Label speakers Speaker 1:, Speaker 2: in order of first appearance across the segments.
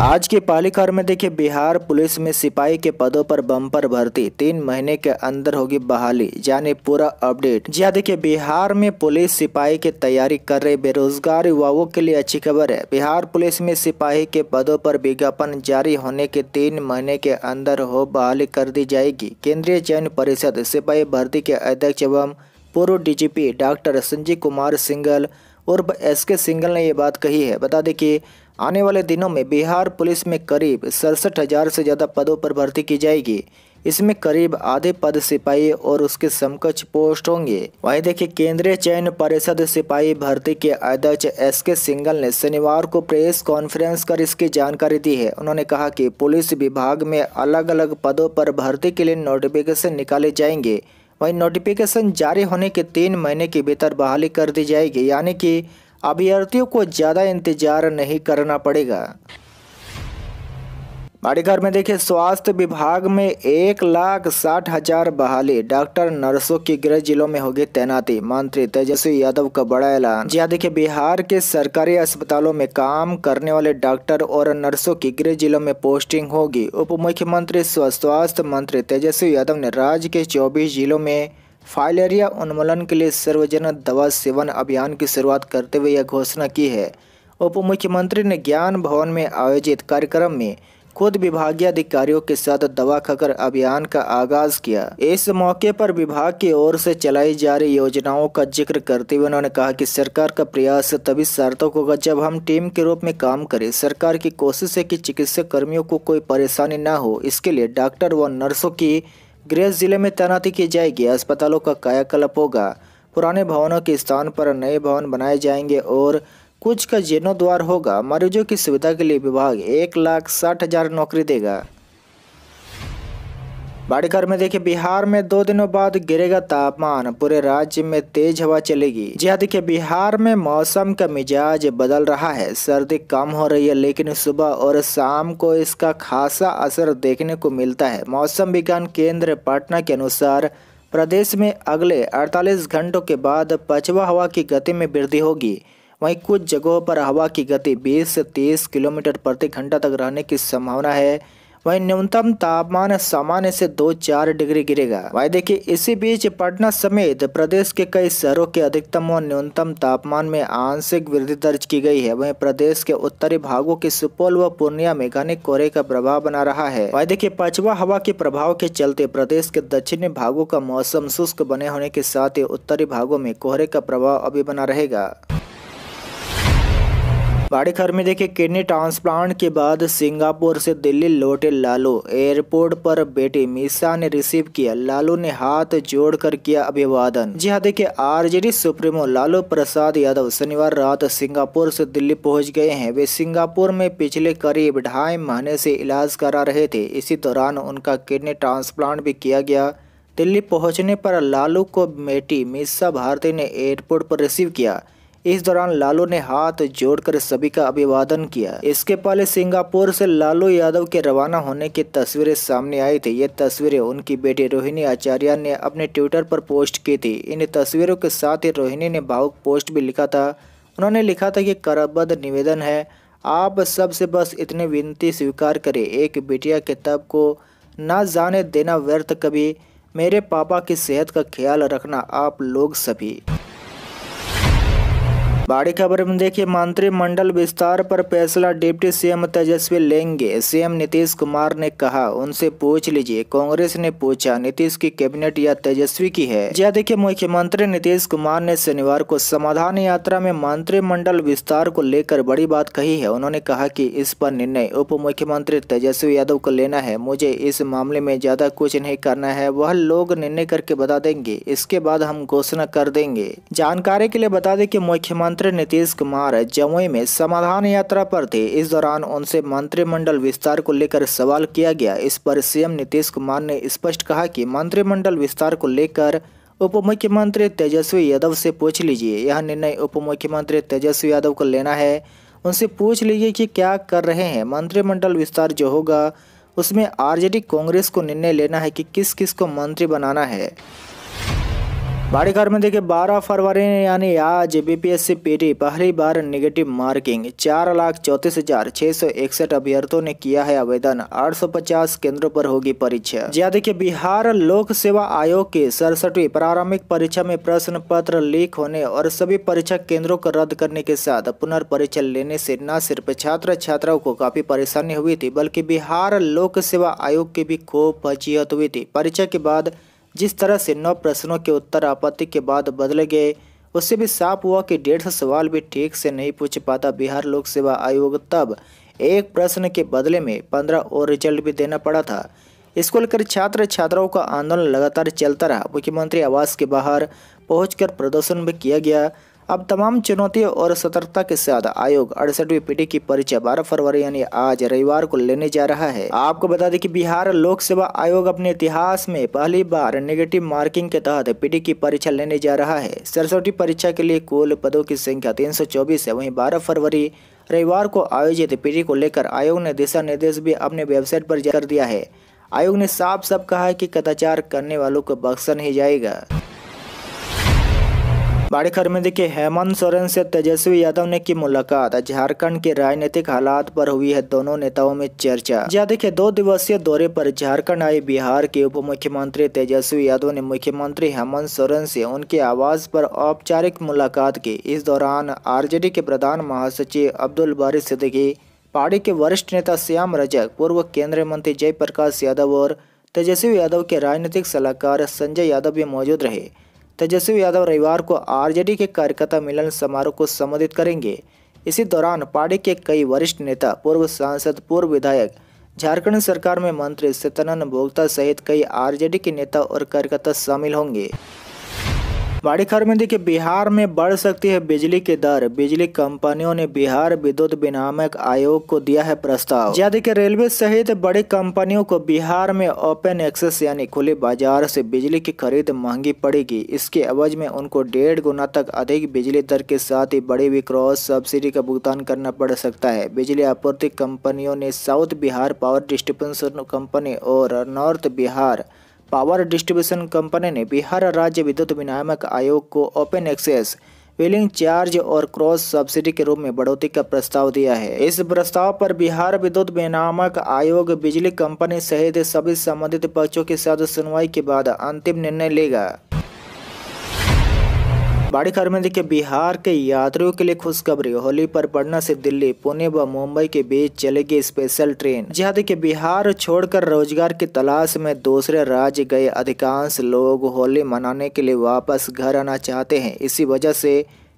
Speaker 1: आज के पालीकार में देखिए बिहार पुलिस में सिपाही के पदों पर बम्पर भर्ती तीन महीने के अंदर होगी बहाली यानी पूरा अपडेट जी हाँ देखिए बिहार में पुलिस सिपाही की तैयारी कर रहे बेरोजगार युवाओं के लिए अच्छी खबर है बिहार पुलिस में सिपाही के पदों पर विज्ञापन जारी होने के तीन महीने के अंदर हो बहाली कर दी जाएगी केंद्रीय चयन परिषद सिपाही भर्ती के अध्यक्ष एवं पूर्व डीजीपी डॉक्टर संजीव कुमार सिंगल उर्फ एस के सिंगल ने ये बात कही है बता दें कि आने वाले दिनों में बिहार पुलिस में करीब सड़सठ हजार से ज़्यादा पदों पर भर्ती की जाएगी इसमें करीब आधे पद सिपाही और उसके समकक्ष पोस्ट होंगे वहीं देखिए केंद्रीय चयन परिषद सिपाही भर्ती के अध्यक्ष एस के सिंगल ने शनिवार को प्रेस कॉन्फ्रेंस कर इसकी जानकारी दी है उन्होंने कहा कि पुलिस विभाग में अलग अलग पदों पर भर्ती के लिए नोटिफिकेशन निकाले जाएंगे वहीं नोटिफिकेशन जारी होने के तीन महीने के भीतर बहाली कर दी जाएगी यानी कि अभ्यर्थियों को ज़्यादा इंतजार नहीं करना पड़ेगा बाड़ीघर में देखिए स्वास्थ्य विभाग में एक लाख साठ हजार बहाली डॉक्टर नर्सों की गृह जिलों में होगी तैनाती मंत्री तेजस्वी यादव का बड़ा ऐलान जी हाँ, देखिये बिहार के सरकारी अस्पतालों में काम करने वाले डॉक्टर और नर्सों की गृह जिलों में पोस्टिंग होगी उप मुख्यमंत्री स्वास्थ्य मंत्री तेजस्वी यादव ने राज्य के चौबीस जिलों में फाइलेरिया उन्मूलन के लिए सर्वजन दवा सेवन अभियान की शुरुआत करते हुए यह घोषणा की है उप मुख्यमंत्री ने ज्ञान भवन में आयोजित कार्यक्रम में खुद विभागीय अधिकारियों के साथ दवा खकर अभियान का आगाज किया इस मौके पर विभाग की ओर से चलाई जा रही योजनाओं का जिक्र करते हुए उन्होंने कहा कि सरकार का प्रयास तभी सार्थक होगा जब हम टीम के रूप में काम करें सरकार की कोशिश है कि चिकित्सक कर्मियों को कोई परेशानी न हो इसके लिए डॉक्टर व नर्सों की गृह जिले में तैनाती की जाएगी अस्पतालों का कायाकल्प होगा पुराने भवनों के स्थान पर नए भवन बनाए जाएंगे और कुछ का जीर्णोद्वार होगा मरीजों की सुविधा के लिए विभाग एक लाख साठ हजार नौकरी देगा बड़ी खबर में देखिए बिहार में दो दिनों बाद गिरेगा तापमान पूरे राज्य में तेज हवा चलेगी जी हाँ देखिए बिहार में मौसम का मिजाज बदल रहा है सर्दी कम हो रही है लेकिन सुबह और शाम को इसका खासा असर देखने को मिलता है मौसम विज्ञान केंद्र पटना के अनुसार प्रदेश में अगले 48 घंटों के बाद पछवा हवा की गति में वृद्धि होगी वहीं कुछ जगहों पर हवा की गति 20 से 30 किलोमीटर प्रति घंटा तक रहने की संभावना है वही न्यूनतम तापमान सामान्य से दो चार डिग्री गिरेगा वही देखिए इसी बीच पटना समेत प्रदेश के कई शहरों के अधिकतम और न्यूनतम तापमान में आंशिक वृद्धि दर्ज की गई है वही प्रदेश के उत्तरी भागों के सुपौल व पूर्णिया में घने कोहरे का प्रभाव बना रहा है वही देखिए पछवा हवा के प्रभाव के चलते प्रदेश के दक्षिणी भागों का मौसम शुष्क बने होने के साथ ही उत्तरी भागों में कोहरे का प्रभाव अभी बना रहेगा भाड़ीखर में देखिए किडनी ट्रांसप्लांट के बाद सिंगापुर से दिल्ली लौटे लालू एयरपोर्ट पर बेटी मीसा ने रिसीव किया लालू ने हाथ जोड़कर किया अभिवादन जी हाँ देखिए आरजेडी सुप्रीमो लालू प्रसाद यादव शनिवार रात सिंगापुर से दिल्ली पहुंच गए हैं वे सिंगापुर में पिछले करीब ढाई महीने से इलाज करा रहे थे इसी दौरान उनका किडनी ट्रांसप्लांट भी किया गया दिल्ली पहुंचने पर लालू को बेटी मिश्रा भारती ने एयरपोर्ट पर रिसीव किया इस दौरान लालू ने हाथ जोड़कर सभी का अभिवादन किया इसके पहले सिंगापुर से लालू यादव के रवाना होने की तस्वीरें सामने आई थी ये तस्वीरें उनकी बेटी रोहिणी आचार्य ने अपने ट्विटर पर पोस्ट की थी इन तस्वीरों के साथ ही रोहिणी ने भावुक पोस्ट भी लिखा था उन्होंने लिखा था कि करबद्ध निवेदन है आप सबसे बस इतनी विनती स्वीकार करें एक बिटिया के तब को ना जाने देना व्यर्थ कभी मेरे पापा की सेहत का ख्याल रखना आप लोग सभी बड़ी खबर में देखिए मंत्रिमंडल विस्तार पर फैसला डिप्टी सीएम तेजस्वी लेंगे सीएम नीतीश कुमार ने कहा उनसे पूछ लीजिए कांग्रेस ने पूछा नीतीश की कैबिनेट या तेजस्वी की है यह हाँ, देखिए मुख्यमंत्री नीतीश कुमार ने शनिवार को समाधान यात्रा में मंत्रिमंडल विस्तार को लेकर बड़ी बात कही है उन्होंने कहा की इस पर निर्णय उप मुख्यमंत्री तेजस्वी यादव को लेना है मुझे इस मामले में ज्यादा कुछ नहीं करना है वह लोग निर्णय करके बता देंगे इसके बाद हम घोषणा कर देंगे जानकारी के लिए बता दें कि मुख्यमंत्री मंत्री नीतीश कुमार जमुई में समाधान यात्रा पर थे इस दौरान उनसे मंत्रिमंडल विस्तार को लेकर सवाल किया गया इस पर सीएम नीतीश कुमार ने स्पष्ट कहा कि मंत्रिमंडल विस्तार को लेकर उप मुख्यमंत्री तेजस्वी यादव से पूछ लीजिए यह निर्णय उप मुख्यमंत्री तेजस्वी यादव को लेना है उनसे पूछ लीजिए कि क्या कर रहे हैं मंत्रिमंडल विस्तार जो होगा उसमें आरजेडी कांग्रेस को निर्णय लेना है कि किस किस को मंत्री बनाना है भाड़ीघर में देखिए 12 फरवरी यानी आज बीपीएससी पीटी पहली बार निगेटिव मार्किंग चार लाख चौतीस हजार छह सौ इकसठ अभ्यर्थियों ने किया है आवेदन 850 केंद्रों पर होगी परीक्षा यह देखिए बिहार लोक सेवा आयोग की सड़सठवीं प्रारंभिक परीक्षा में प्रश्न पत्र लीक होने और सभी परीक्षा केंद्रों को रद्द करने के साथ पुनर्परीक्षा लेने से न सिर्फ छात्र छात्राओं को काफी परेशानी हुई थी बल्कि बिहार लोक सेवा आयोग की भी खूब फजीहत हुई थी परीक्षा के बाद जिस तरह से नौ प्रश्नों के उत्तर आपत्ति के बाद बदले गए उससे भी साफ हुआ कि डेढ़ सौ सवाल भी ठीक से नहीं पूछ पाता बिहार लोक सेवा आयोग तब एक प्रश्न के बदले में पंद्रह और रिजल्ट भी देना पड़ा था इसको लेकर छात्र छात्राओं का आंदोलन लगातार चलता रहा मुख्यमंत्री आवास के बाहर पहुंचकर प्रदर्शन भी किया गया अब तमाम चुनौतियों और सतर्कता के साथ आयोग अड़सठवीं पीढ़ी की परीक्षा 12 फरवरी यानी आज रविवार को लेने जा रहा है आपको बता दें कि बिहार लोक सेवा आयोग अपने इतिहास में पहली बार नेगेटिव मार्किंग के तहत पीढ़ी की परीक्षा लेने जा रहा है सरसठी परीक्षा के लिए कुल पदों की संख्या तीन है वही बारह फरवरी रविवार को आयोजित पीढ़ी को लेकर आयोग ने दिशा निर्देश भी अपने वेबसाइट पर जारी कर दिया है आयोग ने साफ साफ कहा है कि कदाचार करने वालों को बख्शा नहीं जाएगा बाड़ीखर में देखिए हेमंत सोरेन से तेजस्वी यादव ने की मुलाकात झारखंड के राजनीतिक हालात पर हुई है दोनों नेताओं में चर्चा जहाँ देखिए दो दिवसीय दौरे पर झारखंड आए बिहार के उप मुख्यमंत्री तेजस्वी यादव ने मुख्यमंत्री हेमंत सोरेन से उनके आवास पर औपचारिक मुलाकात की इस दौरान आर के प्रधान महासचिव अब्दुल बारी सिद्दीकी पार्टी के वरिष्ठ नेता श्याम रजक पूर्व केंद्रीय मंत्री जयप्रकाश यादव और तेजस्वी यादव के राजनीतिक सलाहकार संजय यादव भी मौजूद रहे तेजस्वी यादव रविवार को आरजेडी के कार्यकर्ता मिलन समारोह को संबोधित करेंगे इसी दौरान पार्टी के कई वरिष्ठ नेता पूर्व सांसद पूर्व विधायक झारखंड सरकार में मंत्री सत्यनंद भोक्ता सहित कई आरजेडी के नेता और कार्यकर्ता शामिल होंगे बड़ी खबर में देखिए बिहार में बढ़ सकती है बिजली की दर बिजली कंपनियों ने बिहार विद्युत विनामक आयोग को दिया है प्रस्ताव या देखिए रेलवे सहित बड़ी कंपनियों को बिहार में ओपन एक्सेस यानी खुले बाजार से बिजली की खरीद महंगी पड़ेगी इसके अवज में उनको डेढ़ गुना तक अधिक बिजली दर के साथ ही बड़ी विक्रॉस सब्सिडी का भुगतान करना पड़ सकता है बिजली आपूर्ति कंपनियों ने south Bihar power distribution company और north Bihar power distribution company ने बिहार राज्य विद्युत विनियामक आयोग को ओपन एक्सेस विलिंग चार्ज और क्रॉस सब्सिडी के रूप में बढ़ोतरी का प्रस्ताव दिया है इस प्रस्ताव पर बिहार विद्युत विनियामक आयोग बिजली कंपनी सहित सभी संबंधित पक्षों के साथ सुनवाई के बाद अंतिम निर्णय लेगा बड़ी खबर में देखिए बिहार के यात्रियों के लिए खुशखबरी होली पर पटना से दिल्ली पुणे व मुंबई के बीच चलेगी स्पेशल ट्रेन जहाँ देखिए बिहार छोड़कर रोजगार की तलाश में दूसरे राज्य गए अधिकांश लोग होली मनाने के लिए वापस घर आना चाहते हैं इसी वजह से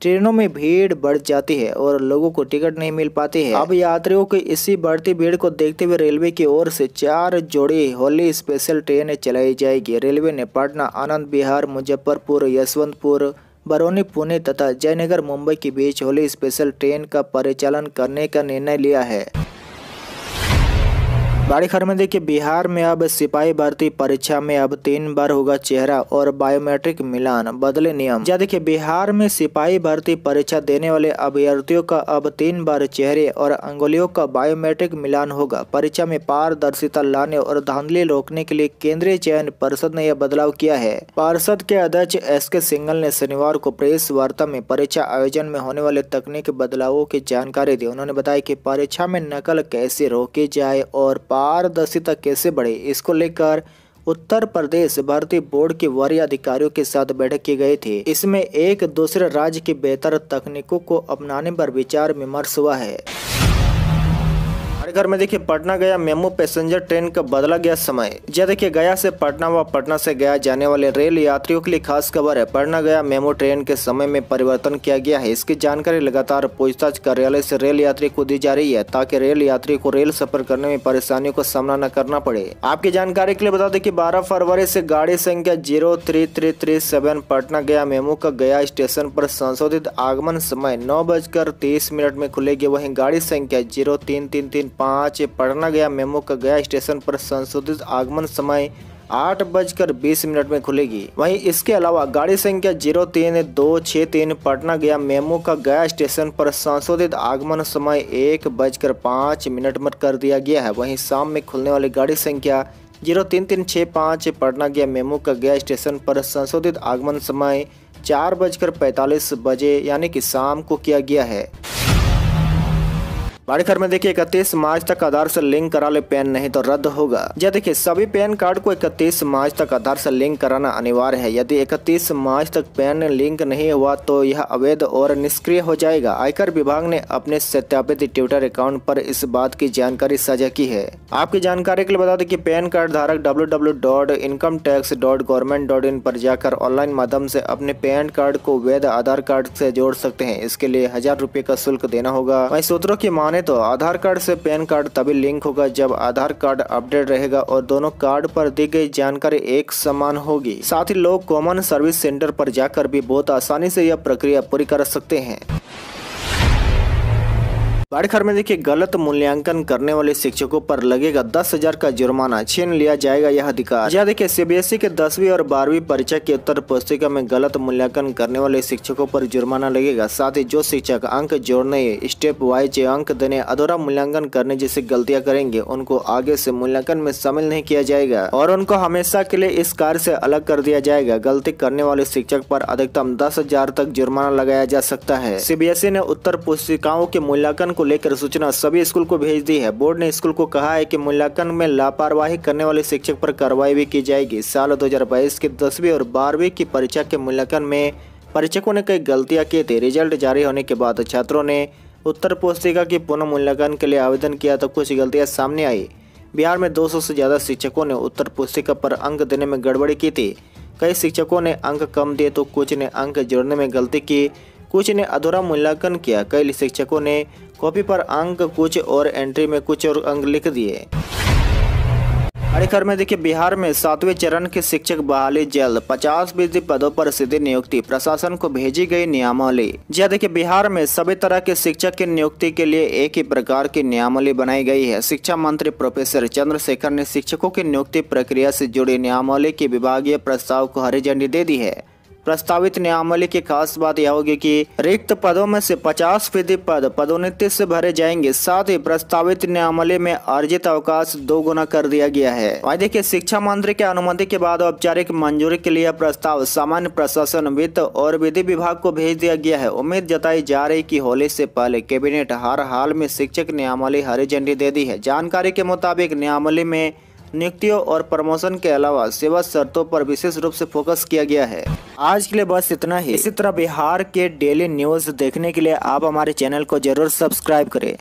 Speaker 1: ट्रेनों में भीड़ बढ़ जाती है और लोगों को टिकट नहीं मिल पाती है अब यात्रियों की इसी बढ़ती भीड़ को देखते हुए रेलवे की ओर से चार जोड़ी होली स्पेशल ट्रेनें चलाई जाएगी रेलवे ने पटना आनंद बिहार मुजफ्फरपुर यशवंतपुर बरौनी पुणे तथा जयनगर मुंबई के बीच होली स्पेशल ट्रेन का परिचालन करने का निर्णय लिया है बड़ी खबर में देखिए बिहार में अब सिपाही भर्ती परीक्षा में अब तीन बार होगा चेहरा और बायोमेट्रिक मिलान बदले नियम या देखिए बिहार में सिपाही भर्ती परीक्षा देने वाले अभ्यर्थियों का अब तीन बार चेहरे और अंगुलियों का बायोमेट्रिक मिलान होगा परीक्षा में पारदर्शिता लाने और धांधली रोकने के लिए केंद्रीय चयन परिषद ने यह बदलाव किया है पार्षद के अध्यक्ष एस के सिंगल ने शनिवार को प्रेस वार्ता में परीक्षा आयोजन में होने वाले तकनीक बदलावों की जानकारी दी उन्होंने बताया की परीक्षा में नकल कैसे रोकी जाए और पारदर्शिता कैसे बढ़े इसको लेकर उत्तर प्रदेश भर्ती बोर्ड के वरीय अधिकारियों के साथ बैठक की गई थी इसमें एक दूसरे राज्य की बेहतर तकनीकों को अपनाने पर विचार विमर्श हुआ है हमारे घर में देखिए पटना गया मेमो पैसेंजर ट्रेन का बदला गया समय यह देखिए गया से पटना व पटना से गया जाने वाले रेल यात्रियों के लिए खास खबर है पटना गया मेमो ट्रेन के समय में परिवर्तन किया गया है इसकी जानकारी लगातार पूछताछ कार्यालय से रेल यात्री को दी जा रही है ताकि रेल यात्री को रेल सफर करने में परेशानियों का सामना न करना पड़े आपकी जानकारी के लिए बता दें की बारह फरवरी ऐसी गाड़ी संख्या जीरो पटना गया मेमो का गया स्टेशन आरोप संशोधित आगमन समय नौ बजकर तीस मिनट में खुलेगी वही गाड़ी संख्या जीरो तीन तीन तीन पाँच पटना गया मेमो का गया स्टेशन पर संशोधित आगमन समय आठ बजकर बीस मिनट में खुलेगी वहीं इसके अलावा गाड़ी संख्या जीरो तीन दो छः तीन पटना गया मेमो का गया स्टेशन पर संशोधित आगमन समय एक बजकर पाँच मिनट में कर दिया गया है वहीं शाम में खुलने वाली गाड़ी संख्या जीरो तीन तीन छः पाँच पटना गया मेमो का गया स्टेशन पर संशोधित आगमन समय चार बजकर पैंतालीस बजे यानी कि शाम को किया गया है बड़े में देखिए इकतीस मार्च तक आधार से लिंक करा ले पैन नहीं तो रद्द होगा यह देखिए सभी पैन कार्ड को इकतीस मार्च तक आधार से लिंक कराना अनिवार्य है यदि इकतीस मार्च तक पैन लिंक नहीं हुआ तो यह अवैध और निष्क्रिय हो जाएगा आयकर विभाग ने अपने सत्यापित ट्विटर अकाउंट पर इस बात की जानकारी साझा की है आपकी जानकारी के लिए बता दें की पैन कार्ड धारक डब्ल्यू पर जाकर ऑनलाइन माध्यम से अपने पैन कार्ड को वैध आधार कार्ड से जोड़ सकते हैं इसके लिए हजार का शुल्क देना होगा वही सूत्रों की माने माने तो आधार कार्ड से पैन कार्ड तभी लिंक होगा जब आधार कार्ड अपडेट रहेगा और दोनों कार्ड पर दी गई जानकारी एक समान होगी साथ ही लोग कॉमन सर्विस सेंटर पर जाकर भी बहुत आसानी से यह प्रक्रिया पूरी कर सकते हैं बाड़खर में देखिए गलत मूल्यांकन करने वाले शिक्षकों पर लगेगा दस हजार का जुर्माना छीन लिया जाएगा यह अधिकार यह देखिए सीबीएसई के दसवीं और बारहवीं परीक्षा की उत्तर पुस्तिका में गलत मूल्यांकन करने वाले शिक्षकों पर जुर्माना लगेगा साथ ही जो शिक्षक अंक जोड़ने स्टेप वाइज अंक देने अधूरा मूल्यांकन करने जैसी गलतियाँ करेंगे उनको आगे ऐसी मूल्यांकन में शामिल नहीं किया जाएगा और उनको हमेशा के लिए इस कार्य ऐसी अलग कर दिया जाएगा गलती करने वाले शिक्षक आरोप अधिकतम दस हजार तक जुर्माना लगाया जा सकता है सीबीएसई ने उत्तर पुस्तिकाओं के मूल्यांकन को लेकर सूचना सभी स्कूल को भेज दी है बोर्ड ने स्कूल को कहा है कि मूल्यांकन में लापरवाही करने वाले शिक्षक पर कार्रवाई भी की जाएगी साल 2022 के दसवीं और बारहवीं की परीक्षा के मूल्यांकन में परीक्षकों ने कई गलतियां की थी रिजल्ट जारी होने के बाद छात्रों ने उत्तर पुस्तिका के पुनः मूल्यांकन के लिए आवेदन किया तो कुछ गलतियाँ सामने आई बिहार में 200 से ज़्यादा शिक्षकों ने उत्तर पुस्तिका पर अंक देने में गड़बड़ी की थी कई शिक्षकों ने अंक कम दिए तो कुछ ने अंक जोड़ने में गलती की कुछ ने अधूरा मूल्यांकन किया कई शिक्षकों ने कॉपी पर अंक कुछ और एंट्री में कुछ और अंक लिख दिए अड़ीखर में देखिए बिहार में सातवें चरण के शिक्षक बहाली जल्द पचास फीसदी पदों पर सीधी नियुक्ति प्रशासन को भेजी गई नियमावली जी हाँ, देखिए बिहार में सभी तरह के शिक्षक की नियुक्ति के लिए एक ही प्रकार की नियमावली बनाई गई है शिक्षा मंत्री प्रोफेसर चंद्रशेखर ने शिक्षकों की नियुक्ति प्रक्रिया से जुड़ी नियमावली के विभागीय प्रस्ताव को हरी झंडी दे दी है प्रस्तावित नियमावली की खास बात यह होगी कि रिक्त पदों में से 50 फीसदी पद पदोन्नति से भरे जाएंगे साथ ही प्रस्तावित नियमावली में अर्जित अवकाश दो गुना कर दिया गया है वही देखिए शिक्षा मंत्री के अनुमति के बाद औपचारिक मंजूरी के लिए प्रस्ताव सामान्य प्रशासन वित्त और विधि विभाग को भेज दिया गया है उम्मीद जताई जा रही की होली ऐसी पहले कैबिनेट हर हाल में शिक्षक नियमावली हरी झंडी दे दी है जानकारी के मुताबिक नियमावली में नियुक्तियों और प्रमोशन के अलावा सेवा शर्तों पर विशेष रूप से फोकस किया गया है आज के लिए बस इतना ही इसी तरह बिहार के डेली न्यूज देखने के लिए आप हमारे चैनल को जरूर सब्सक्राइब करें